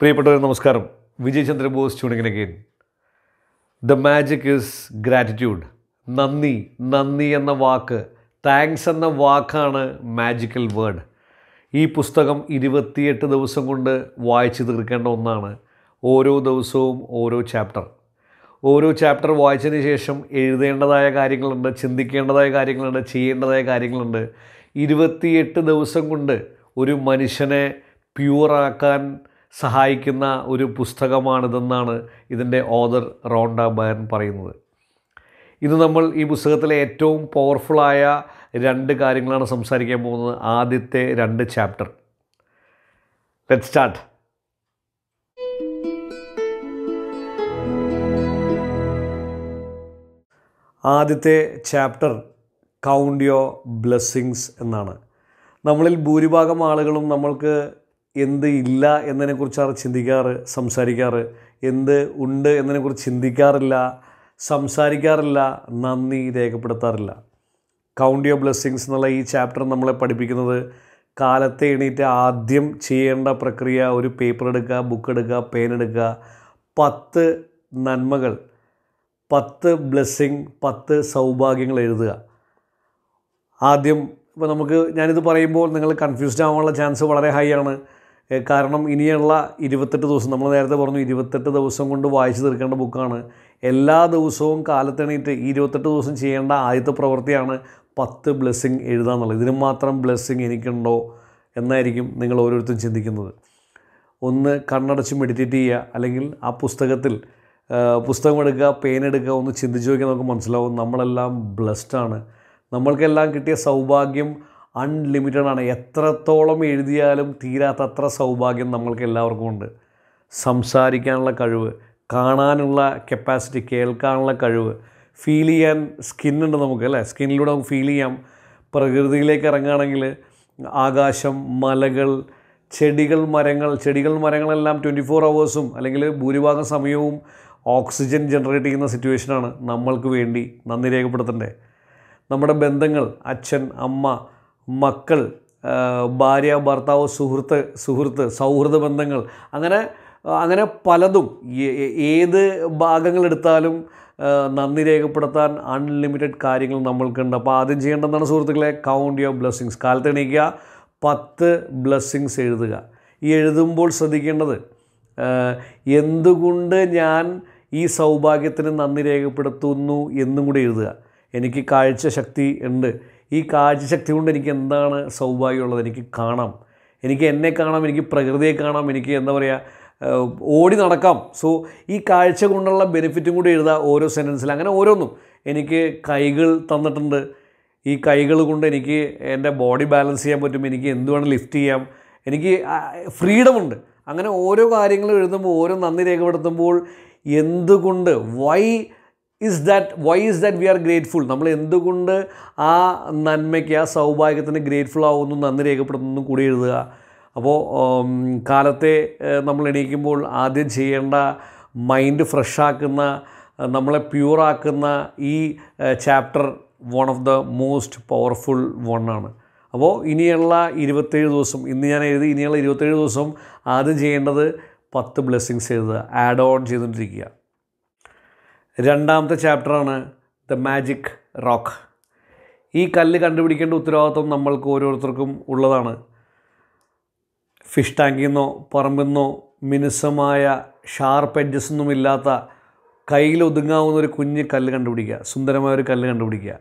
പ്രിയപ്പെട്ടവർ നമസ്കാരം വിജയചന്ദ്ര ബോസ് ട്യൂണിങ്ങിന് again the magic is gratitude നന്ദി നന്ദി എന്ന വാക്ക് താങ്ക്സ് എന്ന വാക്കാണ് മാജിക്കൽ വേർഡ് ഈ പുസ്തകം ഇരുപത്തിയെട്ട് ദിവസം കൊണ്ട് വായിച്ചു തീർക്കേണ്ട ഒന്നാണ് ഓരോ ദിവസവും ഓരോ ചാപ്റ്റർ ഓരോ ചാപ്റ്റർ വായിച്ചതിന് ശേഷം എഴുതേണ്ടതായ കാര്യങ്ങളുണ്ട് ചിന്തിക്കേണ്ടതായ കാര്യങ്ങളുണ്ട് ചെയ്യേണ്ടതായ കാര്യങ്ങളുണ്ട് ഇരുപത്തിയെട്ട് ദിവസം കൊണ്ട് ഒരു മനുഷ്യനെ പ്യുവറാക്കാൻ സഹായിക്കുന്ന ഒരു പുസ്തകമാണിതെന്നാണ് ഇതിൻ്റെ ഓദർ റോണ്ട ബയൻ പറയുന്നത് ഇന്ന് നമ്മൾ ഈ പുസ്തകത്തിലെ ഏറ്റവും പവർഫുള്ളായ രണ്ട് കാര്യങ്ങളാണ് സംസാരിക്കാൻ പോകുന്നത് ആദ്യത്തെ രണ്ട് ചാപ്റ്റർ ലെറ്റ് സ്റ്റാർട്ട് ആദ്യത്തെ ചാപ്റ്റർ കൗണ്ട് യോ ബ്ലെസ്സിങ്സ് എന്നാണ് നമ്മളിൽ ഭൂരിഭാഗം ആളുകളും നമ്മൾക്ക് എന്ത് ഇല്ല എന്നതിനെക്കുറിച്ചാറ് ചിന്തിക്കാറ് സംസാരിക്കാറ് എന്ത് ഉണ്ട് എന്നതിനെക്കുറിച്ച് ചിന്തിക്കാറില്ല സംസാരിക്കാറില്ല നന്ദി രേഖപ്പെടുത്താറില്ല കൗണ്ട് യുവർ ബ്ലെസ്സിങ്സ് എന്നുള്ള ഈ ചാപ്റ്റർ നമ്മളെ പഠിപ്പിക്കുന്നത് കാലത്തെ എണീറ്റ് ആദ്യം ചെയ്യേണ്ട പ്രക്രിയ ഒരു പേപ്പർ എടുക്കുക ബുക്ക് എടുക്കുക പേൻ എടുക്കുക പത്ത് നന്മകൾ പത്ത് ബ്ലെസ്സിങ് പത്ത് സൗഭാഗ്യങ്ങൾ എഴുതുക ആദ്യം ഇപ്പോൾ നമുക്ക് ഞാനിത് പറയുമ്പോൾ നിങ്ങൾ കൺഫ്യൂസ്ഡ് ആവാനുള്ള ചാൻസ് വളരെ ഹൈ ആണ് കാരണം ഇനിയുള്ള ഇരുപത്തെട്ട് ദിവസം നമ്മൾ നേരത്തെ പറഞ്ഞു ഇരുപത്തെട്ട് ദിവസം കൊണ്ട് വായിച്ചു തീർക്കേണ്ട ബുക്കാണ് എല്ലാ ദിവസവും കാലത്തെണീറ്റ് ഈ ഇരുപത്തെട്ട് ദിവസം ചെയ്യേണ്ട ആദ്യത്തെ പ്രവൃത്തിയാണ് പത്ത് ബ്ലെസ്സിങ് എഴുതുക എന്നുള്ളത് ഇതിന് മാത്രം ബ്ലെസ്സിങ് എനിക്കുണ്ടോ എന്നായിരിക്കും നിങ്ങൾ ഓരോരുത്തരും ചിന്തിക്കുന്നത് ഒന്ന് കണ്ണടച്ച് മെഡിറ്റേറ്റ് ചെയ്യുക അല്ലെങ്കിൽ ആ പുസ്തകത്തിൽ പുസ്തകം പുസ്തകമെടുക്കുക എടുക്കുക ഒന്ന് ചിന്തിച്ച് നോക്കിയാൽ നമുക്ക് മനസ്സിലാവും നമ്മളെല്ലാം ബ്ലെസ്ഡാണ് നമ്മൾക്കെല്ലാം കിട്ടിയ സൗഭാഗ്യം അൺലിമിറ്റഡ് ആണ് എത്രത്തോളം എഴുതിയാലും തീരാത്തത്ര സൗഭാഗ്യം നമ്മൾക്ക് എല്ലാവർക്കും ഉണ്ട് സംസാരിക്കാനുള്ള കഴിവ് കാണാനുള്ള കപ്പാസിറ്റി കേൾക്കാനുള്ള കഴിവ് ഫീൽ ചെയ്യാൻ സ്കിന്നുണ്ട് നമുക്ക് അല്ലേ സ്കിന്നിലൂടെ നമുക്ക് ഫീൽ ചെയ്യാം പ്രകൃതിയിലേക്ക് ഇറങ്ങുകയാണെങ്കിൽ ആകാശം മലകൾ ചെടികൾ മരങ്ങൾ ചെടികൾ മരങ്ങളെല്ലാം ട്വൻറ്റി ഫോർ അവേഴ്സും അല്ലെങ്കിൽ ഭൂരിഭാഗം സമയവും ഓക്സിജൻ ജനറേറ്റ് ചെയ്യുന്ന സിറ്റുവേഷനാണ് നമ്മൾക്ക് വേണ്ടി നന്ദി രേഖപ്പെടുത്തണ്ടേ നമ്മുടെ ബന്ധങ്ങൾ അച്ഛൻ അമ്മ മക്കൾ ഭാര്യ ഭർത്താവ് സുഹൃത്ത് സുഹൃത്ത് സൗഹൃദ ബന്ധങ്ങൾ അങ്ങനെ അങ്ങനെ പലതും ഏത് ഭാഗങ്ങളെടുത്താലും നന്ദി രേഖപ്പെടുത്താൻ അൺലിമിറ്റഡ് കാര്യങ്ങൾ നമ്മൾക്കുണ്ട് അപ്പോൾ ആദ്യം ചെയ്യേണ്ടതാണ് സുഹൃത്തുക്കളെ കൗണ്ട് യുവർ ബ്ലെസ്സിങ്സ് കാലത്ത് എണീക്കുക പത്ത് ബ്ലെസ്സിങ്സ് എഴുതുക ഈ എഴുതുമ്പോൾ ശ്രദ്ധിക്കേണ്ടത് എന്തുകൊണ്ട് ഞാൻ ഈ സൗഭാഗ്യത്തിന് നന്ദി രേഖപ്പെടുത്തുന്നു എന്നും കൂടി എഴുതുക എനിക്ക് കാഴ്ച ശക്തി ഉണ്ട് ഈ കാഴ്ചശക്തി കൊണ്ട് എനിക്ക് എന്താണ് സൗഭാഗ്യമുള്ളത് എനിക്ക് കാണാം എനിക്ക് എന്നെ കാണാം എനിക്ക് പ്രകൃതിയെ കാണാം എനിക്ക് എന്താ പറയുക ഓടി നടക്കാം സോ ഈ കാഴ്ച കൊണ്ടുള്ള ബെനിഫിറ്റും കൂടി എഴുതാം ഓരോ സെൻറ്റൻസിൽ അങ്ങനെ ഓരോന്നും എനിക്ക് കൈകൾ തന്നിട്ടുണ്ട് ഈ കൈകൾ കൊണ്ട് എനിക്ക് എൻ്റെ ബോഡി ബാലൻസ് ചെയ്യാൻ പറ്റും എനിക്ക് എന്തുവേണം ലിഫ്റ്റ് ചെയ്യാം എനിക്ക് ഫ്രീഡമുണ്ട് അങ്ങനെ ഓരോ കാര്യങ്ങളും എഴുതുമ്പോൾ ഓരോ നന്ദി രേഖപ്പെടുത്തുമ്പോൾ എന്തുകൊണ്ട് why is that why is that we are grateful നമ്മൾ എന്തുകൊണ്ട് ആ നന്മയ്ക്ക് ആ സൗഭാഗ്യത്തിന് ഗ്രേറ്റ്ഫുൾ ആവുന്നു നന്ദി രേഖപ്പെടുത്തുന്നു കൂടി എഴുതുക അപ്പോൾ കാലത്തെ നമ്മൾ എണീക്കുമ്പോൾ ആദ്യം ചെയ്യേണ്ട മൈൻഡ് ഫ്രഷാക്കുന്ന നമ്മളെ പ്യൂറാക്കുന്ന ഈ chapter one of the most powerful one ആണ് അപ്പോൾ ഇനിയുള്ള ഇരുപത്തേഴ് ദിവസം ഇന്ന് ഞാൻ എഴുതി ഇനിയുള്ള ഇരുപത്തേഴ് ദിവസം ആദ്യം ചെയ്യേണ്ടത് പത്ത് ബ്ലെസ്സിങ്സ് എഴുതുക ആഡ് ഓൺ ചെയ്തുകൊണ്ടിരിക്കുക രണ്ടാമത്തെ ചാപ്റ്ററാണ് ദ മാജിക് റോക്ക് ഈ കല്ല് കണ്ടുപിടിക്കേണ്ട ഉത്തരവാദിത്വം നമ്മൾക്ക് ഓരോരുത്തർക്കും ഉള്ളതാണ് ഫിഷ് ടാങ്കിൽ നിന്നോ പറമ്പിൽ നിന്നോ മിനുസമായ ഷാർപ്പ് എഡ്ജസ് ഒന്നും ഇല്ലാത്ത കയ്യിൽ ഒതുങ്ങാവുന്ന ഒരു കുഞ്ഞ് കല്ല് കണ്ടുപിടിക്കുക സുന്ദരമായ ഒരു കല്ല് കണ്ടുപിടിക്കുക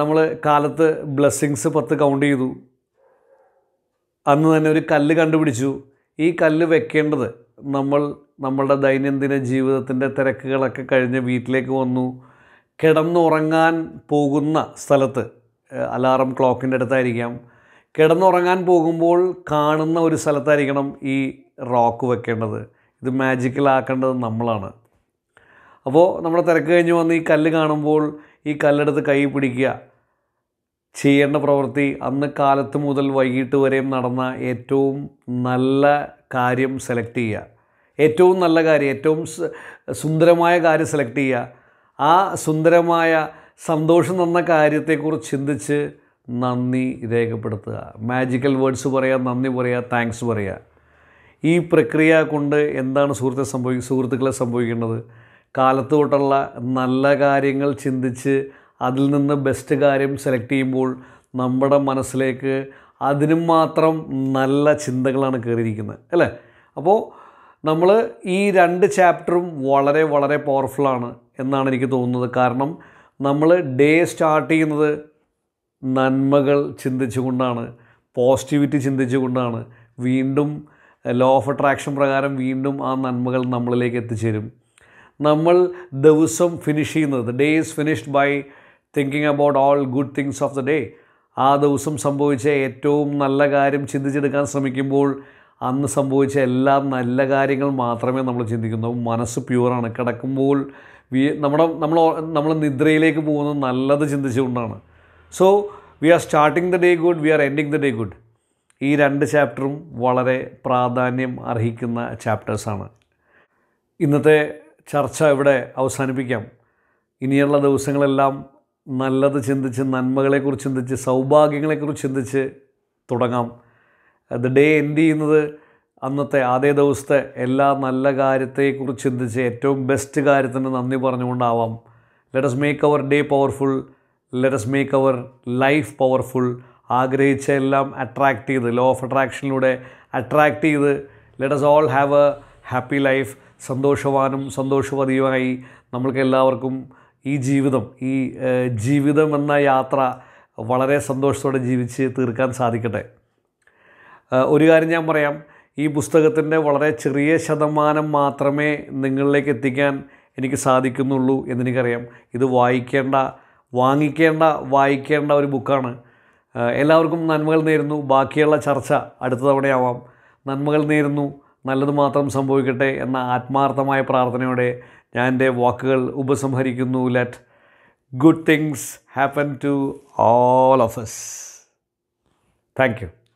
നമ്മൾ കാലത്ത് ബ്ലെസ്സിങ്സ് പത്ത് കൗണ്ട് ചെയ്തു അന്ന് തന്നെ ഒരു കല്ല് കണ്ടുപിടിച്ചു ഈ കല്ല് വെക്കേണ്ടത് നമ്മൾ നമ്മളുടെ ദൈനംദിന ജീവിതത്തിൻ്റെ തിരക്കുകളൊക്കെ കഴിഞ്ഞ് വീട്ടിലേക്ക് വന്നു കിടന്നുറങ്ങാൻ പോകുന്ന സ്ഥലത്ത് അലാറം ക്ലോക്കിൻ്റെ അടുത്തായിരിക്കാം കിടന്നുറങ്ങാൻ പോകുമ്പോൾ കാണുന്ന ഒരു സ്ഥലത്തായിരിക്കണം ഈ റോക്ക് വെക്കേണ്ടത് ഇത് മാജിക്കലാക്കേണ്ടത് നമ്മളാണ് അപ്പോൾ നമ്മുടെ തിരക്ക് കഴിഞ്ഞ് വന്ന് ഈ കല്ല് കാണുമ്പോൾ ഈ കല്ലെടുത്ത് കൈ പിടിക്കുക ചെയ്യേണ്ട പ്രവൃത്തി അന്ന് കാലത്ത് മുതൽ വൈകിട്ട് വരെയും നടന്ന ഏറ്റവും നല്ല കാര്യം സെലക്ട് ചെയ്യുക ഏറ്റവും നല്ല കാര്യം ഏറ്റവും സുന്ദരമായ കാര്യം സെലക്ട് ചെയ്യുക ആ സുന്ദരമായ സന്തോഷം തന്ന കാര്യത്തെക്കുറിച്ച് ചിന്തിച്ച് നന്ദി രേഖപ്പെടുത്തുക മാജിക്കൽ വേർഡ്സ് പറയുക നന്ദി പറയുക താങ്ക്സ് പറയുക ഈ പ്രക്രിയ കൊണ്ട് എന്താണ് സുഹൃത്തെ സംഭവിക്കുക സുഹൃത്തുക്കളെ സംഭവിക്കേണ്ടത് കാലത്ത് തൊട്ടുള്ള നല്ല കാര്യങ്ങൾ ചിന്തിച്ച് അതിൽ നിന്ന് ബെസ്റ്റ് കാര്യം സെലക്ട് ചെയ്യുമ്പോൾ നമ്മുടെ മനസ്സിലേക്ക് അതിനും മാത്രം നല്ല ചിന്തകളാണ് കയറിയിരിക്കുന്നത് അല്ലേ അപ്പോൾ നമ്മൾ ഈ രണ്ട് ചാപ്റ്ററും വളരെ വളരെ പവർഫുള്ളാണ് എന്നാണ് എനിക്ക് തോന്നുന്നത് കാരണം നമ്മൾ ഡേ സ്റ്റാർട്ട് ചെയ്യുന്നത് നന്മകൾ ചിന്തിച്ചുകൊണ്ടാണ് പോസിറ്റിവിറ്റി ചിന്തിച്ചുകൊണ്ടാണ് വീണ്ടും ലോ ഓഫ് അട്രാക്ഷൻ പ്രകാരം വീണ്ടും ആ നന്മകൾ നമ്മളിലേക്ക് എത്തിച്ചേരും നമ്മൾ ദിവസം ഫിനിഷ് ചെയ്യുന്നത് day is finished by thinking about all good things of the day ആ ദിവസം സംഭവിച്ച ഏറ്റവും നല്ല കാര്യം ചിന്തിച്ചെടുക്കാൻ ശ്രമിക്കുമ്പോൾ അന്ന് സംഭവിച്ച എല്ലാ നല്ല കാര്യങ്ങൾ മാത്രമേ നമ്മൾ ചിന്തിക്കുന്നു മനസ്സ് പ്യുവറാണ് കിടക്കുമ്പോൾ വി നമ്മുടെ നമ്മൾ നമ്മൾ നിദ്രയിലേക്ക് പോകുന്നത് നല്ലത് ചിന്തിച്ചുകൊണ്ടാണ് so we are starting the day good we are ending the day good ഈ രണ്ട് ചാപ്റ്ററും വളരെ പ്രാധാന്യം അർഹിക്കുന്ന ചാപ്റ്റേഴ്സാണ് ഇന്നത്തെ ചർച്ച ഇവിടെ അവസാനിപ്പിക്കാം ഇനിയുള്ള ദിവസങ്ങളെല്ലാം നല്ലത് ചിന്തിച്ച് നന്മകളെക്കുറിച്ച് ചിന്തിച്ച് സൗഭാഗ്യങ്ങളെക്കുറിച്ച് ചിന്തിച്ച് തുടങ്ങാം ദ ഡേ എൻഡ് ചെയ്യുന്നത് അന്നത്തെ അതേ ദിവസത്തെ എല്ലാ നല്ല കാര്യത്തെക്കുറിച്ച് ചിന്തിച്ച് ഏറ്റവും ബെസ്റ്റ് കാര്യത്തിന് നന്ദി പറഞ്ഞുകൊണ്ടാവാം let's make our day powerful let's make our life powerful ആഗ്രഹിച്ച എല്ലാം അട്രാക്റ്റ് ചെയ്ത് ലോ ഓഫ് അട്രാക്ഷനിലൂടെ അട്രാക്റ്റ് ചെയ്ത് let's all have a happy life സന്തോഷവാനും സന്തോഷവതിയുമായി നമ്മൾക്ക് എല്ലാവർക്കും ഈ ജീവിതം ഈ ജീവിതം എന്ന യാത്ര വളരെ സന്തോഷത്തോടെ ജീവിച്ച് തീർക്കാൻ സാധിക്കട്ടെ ഒരു കാര്യം ഞാൻ പറയാം ഈ പുസ്തകത്തിൻ്റെ വളരെ ചെറിയ ശതമാനം മാത്രമേ നിങ്ങളിലേക്ക് എത്തിക്കാൻ എനിക്ക് സാധിക്കുന്നുള്ളൂ എന്നെനിക്കറിയാം ഇത് വായിക്കേണ്ട വാങ്ങിക്കേണ്ട വായിക്കേണ്ട ഒരു ബുക്കാണ് എല്ലാവർക്കും നന്മകൾ നേരുന്നു ബാക്കിയുള്ള ചർച്ച അടുത്ത തവണയാവാം നന്മകൾ നേരുന്നു നല്ലത് മാത്രം സംഭവിക്കട്ടെ എന്ന ആത്മാർത്ഥമായ പ്രാർത്ഥനയോടെ ഞാൻ എൻ്റെ വാക്കുകൾ ഉപസംഹരിക്കുന്നു let good things happen to all of us thank U